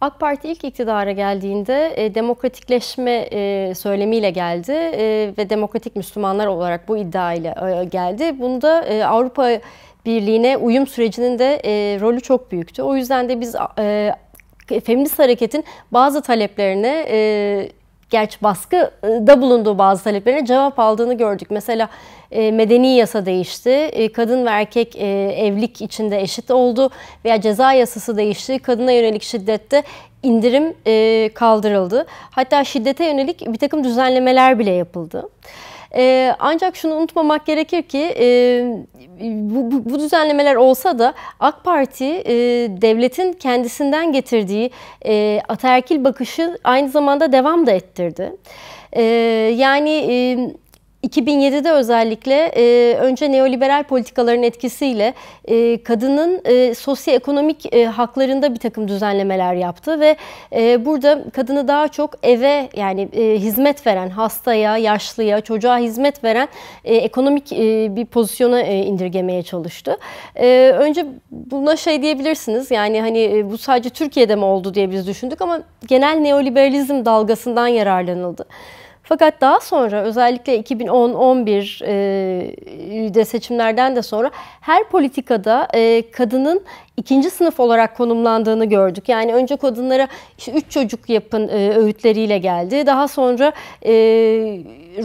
AK Parti ilk iktidara geldiğinde e, demokratikleşme e, söylemiyle geldi e, ve demokratik Müslümanlar olarak bu iddiayla e, geldi. Bunda e, Avrupa Birliği'ne uyum sürecinin de e, rolü çok büyüktü. O yüzden de biz e, feminist hareketin bazı taleplerine e, gerçi e, da bulunduğu bazı taleplerine cevap aldığını gördük. Mesela e, medeni yasa değişti, e, kadın ve erkek evlilik içinde eşit oldu veya ceza yasası değişti, kadına yönelik şiddette indirim kaldırıldı. Hatta şiddete yönelik bir takım düzenlemeler bile yapıldı. E, ancak şunu unutmamak gerekir ki e, bu, bu, bu düzenlemeler olsa da AK Parti e, devletin kendisinden getirdiği e, ataerkil bakışı aynı zamanda devam da ettirdi. E, yani... E, 2007'de özellikle e, önce neoliberal politikaların etkisiyle e, kadının e, sosyoekonomik e, haklarında bir takım düzenlemeler yaptı ve e, burada kadını daha çok eve yani e, hizmet veren, hastaya, yaşlıya, çocuğa hizmet veren e, ekonomik e, bir pozisyona e, indirgemeye çalıştı. E, önce buna şey diyebilirsiniz yani hani e, bu sadece Türkiye'de mi oldu diye biz düşündük ama genel neoliberalizm dalgasından yararlanıldı. Fakat daha sonra özellikle 2010-11'de seçimlerden de sonra her politikada kadının ikinci sınıf olarak konumlandığını gördük. Yani önce kadınlara işte üç çocuk yapın e, öğütleriyle geldi. Daha sonra e,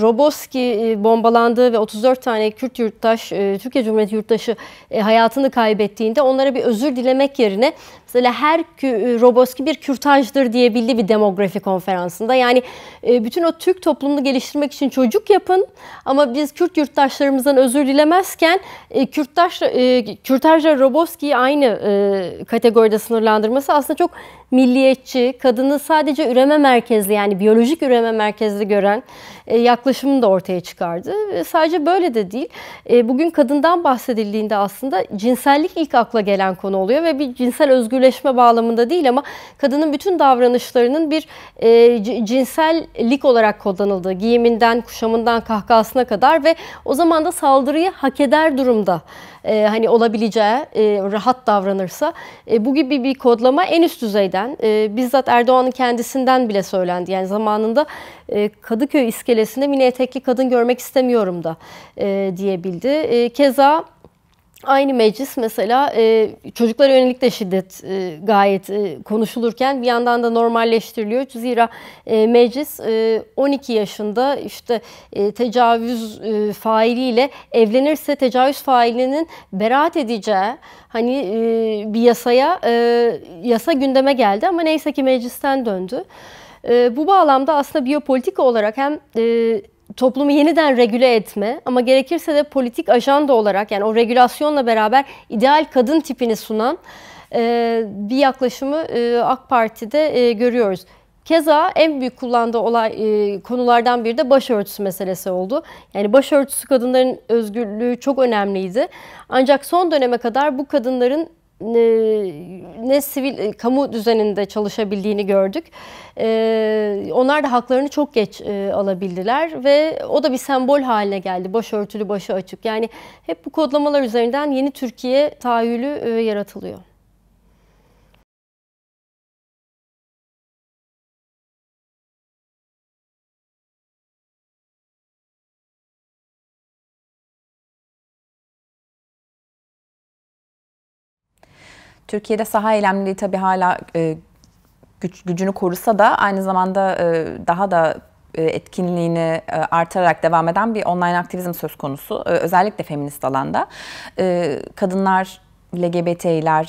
Roboski e, bombalandığı ve 34 tane Kürt yurttaş, e, Türkiye Cumhuriyeti yurttaşı e, hayatını kaybettiğinde onlara bir özür dilemek yerine mesela her kü, e, Roboski bir kürtajdır diyebildi bir demografi konferansında. Yani e, bütün o Türk toplumunu geliştirmek için çocuk yapın ama biz Kürt yurttaşlarımızdan özür dilemezken e, Kürttaş, e, Kürtajla Roboski'yi aynı e, kategoride sınırlandırması aslında çok milliyetçi, kadını sadece üreme merkezli yani biyolojik üreme merkezli gören e, yaklaşımını da ortaya çıkardı. E, sadece böyle de değil. E, bugün kadından bahsedildiğinde aslında cinsellik ilk akla gelen konu oluyor ve bir cinsel özgürleşme bağlamında değil ama kadının bütün davranışlarının bir e, cinsellik olarak kullanıldığı, giyiminden, kuşamından, kahkahasına kadar ve o zaman da saldırıyı hak eder durumda e, hani olabileceği e, rahat davranışlar davranırsa e, bu gibi bir kodlama en üst düzeyden e, bizzat Erdoğan'ın kendisinden bile söylendi. Yani zamanında e, Kadıköy iskelesinde mini etekli kadın görmek istemiyorum da e, diyebildi. E, keza Aynı meclis mesela e, çocuklara yönelik de şiddet e, gayet e, konuşulurken bir yandan da normalleştiriliyor. Zira e, meclis e, 12 yaşında işte e, tecavüz e, failiyle evlenirse tecavüz failinin beraat edeceği hani e, bir yasaya e, yasa gündeme geldi ama neyse ki meclisten döndü. E, bu bağlamda aslında biyopolitik olarak hem e, toplumu yeniden regüle etme ama gerekirse de politik ajanda olarak yani o regülasyonla beraber ideal kadın tipini sunan e, bir yaklaşımı e, AK Parti'de e, görüyoruz. Keza en büyük kullandığı olay, e, konulardan biri de başörtüsü meselesi oldu. Yani başörtüsü kadınların özgürlüğü çok önemliydi. Ancak son döneme kadar bu kadınların ne sivil e, kamu düzeninde çalışabildiğini gördük. E, onlar da haklarını çok geç e, alabildiler ve o da bir sembol haline geldi. Başörtülü, başı açık. Yani hep bu kodlamalar üzerinden yeni Türkiye tahayyülü e, yaratılıyor. Türkiye'de saha eylemleri tabii hala e, güç, gücünü korusa da aynı zamanda e, daha da e, etkinliğini e, artırarak devam eden bir online aktivizm söz konusu. E, özellikle feminist alanda. Kadınlar, LGBT'ler,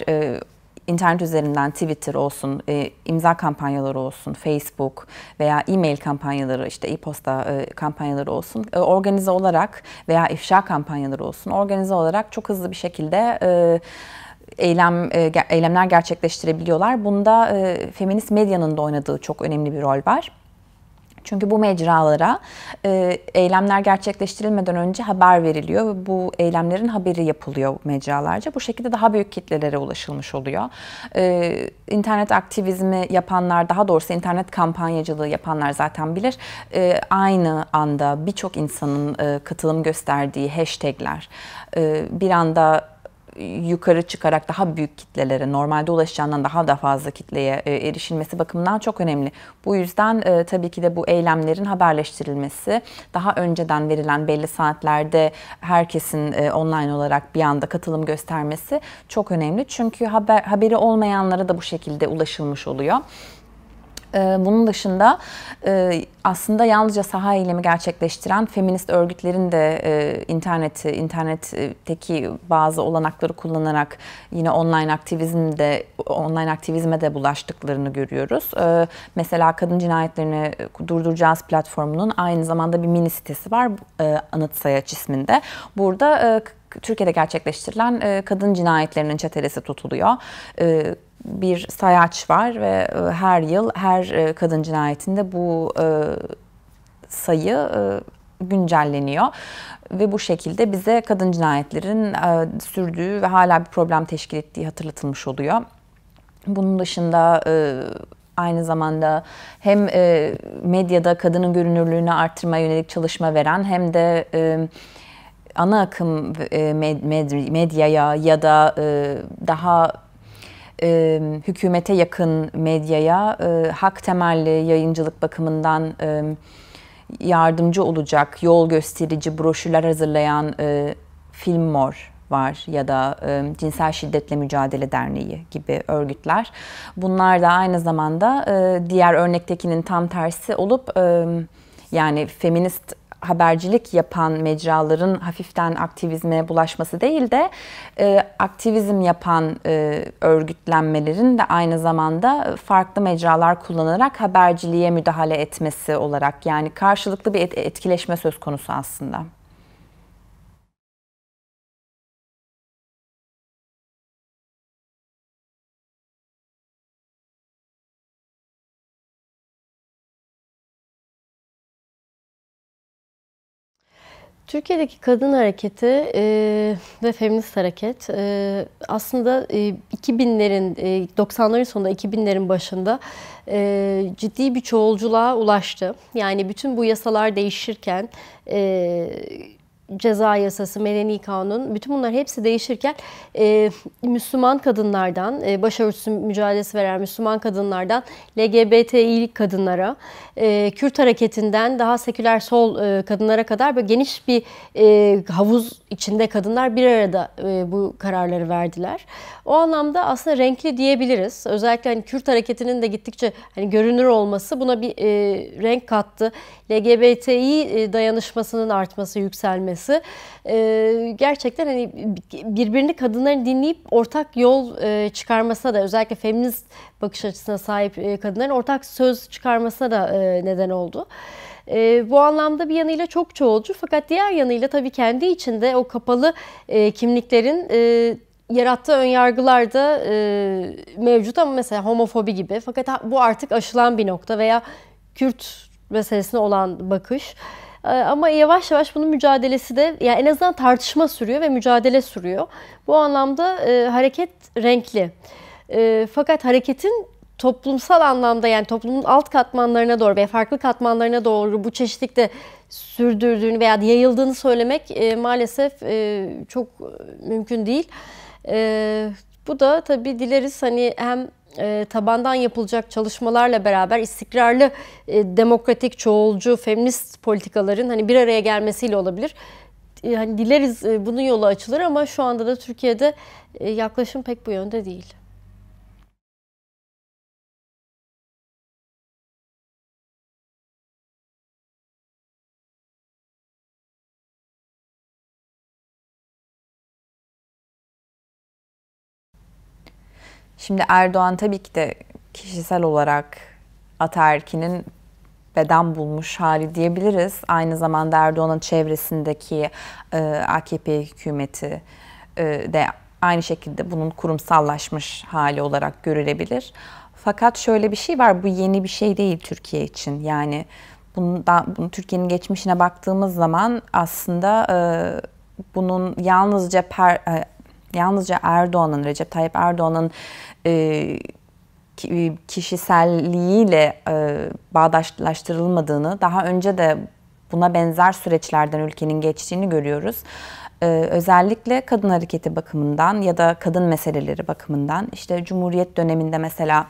internet üzerinden Twitter olsun, e, imza kampanyaları olsun, Facebook veya e-mail kampanyaları işte e-posta e, kampanyaları olsun e, organize olarak veya ifşa kampanyaları olsun organize olarak çok hızlı bir şekilde e, eylem e, eylemler gerçekleştirebiliyorlar. Bunda e, feminist medyanın da oynadığı çok önemli bir rol var. Çünkü bu mecralara e, eylemler gerçekleştirilmeden önce haber veriliyor ve bu eylemlerin haberi yapılıyor mecralarca. Bu şekilde daha büyük kitlelere ulaşılmış oluyor. E, internet aktivizmi yapanlar, daha doğrusu internet kampanyacılığı yapanlar zaten bilir. E, aynı anda birçok insanın e, katılım gösterdiği hashtagler, e, bir anda yukarı çıkarak daha büyük kitlelere, normalde ulaşacağından daha da fazla kitleye e, erişilmesi bakımından çok önemli. Bu yüzden e, tabii ki de bu eylemlerin haberleştirilmesi, daha önceden verilen belli saatlerde herkesin e, online olarak bir anda katılım göstermesi çok önemli. Çünkü haber, haberi olmayanlara da bu şekilde ulaşılmış oluyor. Ee, bunun dışında e, aslında yalnızca saha eylemi gerçekleştiren feminist örgütlerin de e, interneti, internetteki bazı olanakları kullanarak yine online aktivizmde online aktivizme de bulaştıklarını görüyoruz. Ee, mesela kadın cinayetlerini durduracağız platformunun aynı zamanda bir mini sitesi var e, Anıtsayaç isminde. Burada Türkiye'de gerçekleştirilen kadın cinayetlerinin çetelesi tutuluyor bir sayaç var ve e, her yıl her e, kadın cinayetinde bu e, sayı güncelleniyor ve bu şekilde bize kadın cinayetlerin sürdüğü ve hala bir problem teşkil ettiği hatırlatılmış oluyor. Bunun dışında aynı zamanda hem medyada kadının görünürlüğünü artırmaya yönelik çalışma veren hem de ana akım medyaya ya da daha e, hükümete yakın medyaya e, hak temelli yayıncılık bakımından e, yardımcı olacak yol gösterici broşürler hazırlayan e, Filmor var ya da e, Cinsel Şiddetle Mücadele Derneği gibi örgütler. Bunlar da aynı zamanda e, diğer örnektekinin tam tersi olup e, yani feminist habercilik yapan mecraların hafiften aktivizme bulaşması değil de e, aktivizm yapan e, örgütlenmelerin de aynı zamanda farklı mecralar kullanarak haberciliğe müdahale etmesi olarak yani karşılıklı bir etkileşme söz konusu aslında. Türkiye'deki kadın hareketi e, ve feminist hareket e, aslında e, 2000'lerin, e, 90'ların sonunda 2000'lerin başında e, ciddi bir çoğulculuğa ulaştı. Yani bütün bu yasalar değişirken e, ceza yasası, medeni kanun bütün bunlar hepsi değişirken e, Müslüman kadınlardan, e, başörtüsü mücadelesi veren Müslüman kadınlardan LGBTİ kadınlara, e, Kürt hareketinden daha seküler sol e, kadınlara kadar böyle geniş bir e, havuz içinde kadınlar bir arada e, bu kararları verdiler. O anlamda aslında renkli diyebiliriz. Özellikle hani Kürt hareketinin de gittikçe hani görünür olması buna bir e, renk kattı. LGBTİ e, dayanışmasının artması, yükselmesi açıkçası. E, gerçekten hani birbirini kadınların dinleyip ortak yol e, çıkarmasına da özellikle feminist bakış açısına sahip e, kadınların ortak söz çıkarmasına da e, neden oldu. E, bu anlamda bir yanıyla çok çoğulcu fakat diğer yanıyla tabii kendi içinde o kapalı e, kimliklerin e, yarattığı önyargılar da e, mevcut ama mesela homofobi gibi fakat bu artık aşılan bir nokta veya Kürt meselesine olan bakış. Ee, ama yavaş yavaş bunun mücadelesi de yani en azından tartışma sürüyor ve mücadele sürüyor. Bu anlamda e, hareket renkli. E, fakat hareketin toplumsal anlamda yani toplumun alt katmanlarına doğru veya farklı katmanlarına doğru bu çeşitlikte sürdürdüğünü veya yayıldığını söylemek e, maalesef e, çok mümkün değil. E, bu da tabii dileriz hani hem e, tabandan yapılacak çalışmalarla beraber istikrarlı e, demokratik, çoğulcu, feminist politikaların hani bir araya gelmesiyle olabilir. Yani e, dileriz e, bunun yolu açılır ama şu anda da Türkiye'de e, yaklaşım pek bu yönde değil. Şimdi Erdoğan tabii ki de kişisel olarak ataerkinin beden bulmuş hali diyebiliriz. Aynı zamanda Erdoğan'ın çevresindeki e, AKP hükümeti e, de aynı şekilde bunun kurumsallaşmış hali olarak görülebilir. Fakat şöyle bir şey var, bu yeni bir şey değil Türkiye için. Yani bundan Türkiye'nin geçmişine baktığımız zaman aslında e, bunun yalnızca per, e, yalnızca Erdoğan'ın, Recep Tayyip Erdoğan'ın e, e, kişiselliğiyle e, bağdaşlaştırılmadığını, daha önce de buna benzer süreçlerden ülkenin geçtiğini görüyoruz. Ee, özellikle kadın hareketi bakımından ya da kadın meseleleri bakımından işte Cumhuriyet döneminde mesela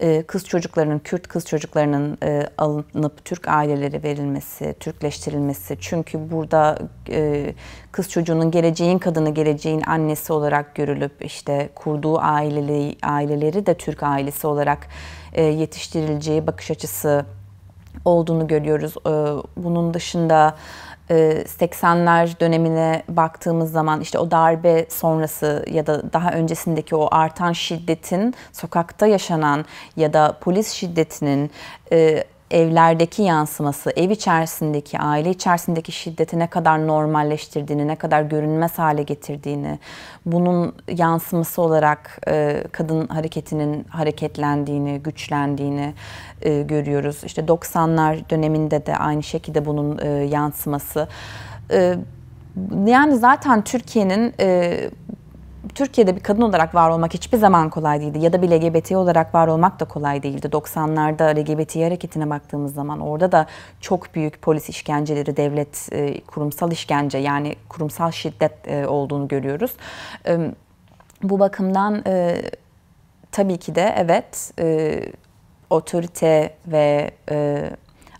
e, kız çocuklarının, Kürt kız çocuklarının e, alınıp Türk ailelere verilmesi, Türkleştirilmesi. Çünkü burada e, kız çocuğunun geleceğin kadını, geleceğin annesi olarak görülüp işte kurduğu aileleri, aileleri de Türk ailesi olarak yetiştirileceği bakış açısı olduğunu görüyoruz. Ee, bunun dışında 80'ler e, dönemine baktığımız zaman işte o darbe sonrası ya da daha öncesindeki o artan şiddetin sokakta yaşanan ya da polis şiddetinin e, evlerdeki yansıması, ev içerisindeki, aile içerisindeki şiddeti ne kadar normalleştirdiğini, ne kadar görünmez hale getirdiğini, bunun yansıması olarak e, kadın hareketinin hareketlendiğini, güçlendiğini e, görüyoruz. İşte 90'lar döneminde de aynı şekilde bunun e, yansıması. E, yani zaten Türkiye'nin e, Türkiye'de bir kadın olarak var olmak hiçbir zaman kolay değildi. Ya da bir LGBT olarak var olmak da kolay değildi. 90'larda LGBT hareketine baktığımız zaman orada da çok büyük polis işkenceleri, devlet e, kurumsal işkence yani kurumsal şiddet e, olduğunu görüyoruz. E, bu bakımdan tabii ki de evet otorite ve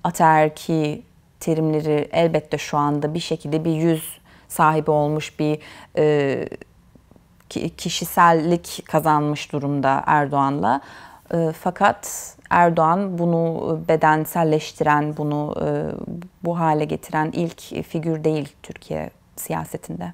ataerki terimleri elbette şu anda bir şekilde bir yüz sahibi olmuş bir e, kişisellik kazanmış durumda Erdoğan'la. Ee, fakat Erdoğan bunu e, bedenselleştiren, bunu e, bu hale getiren ilk figür değil Türkiye siyasetinde.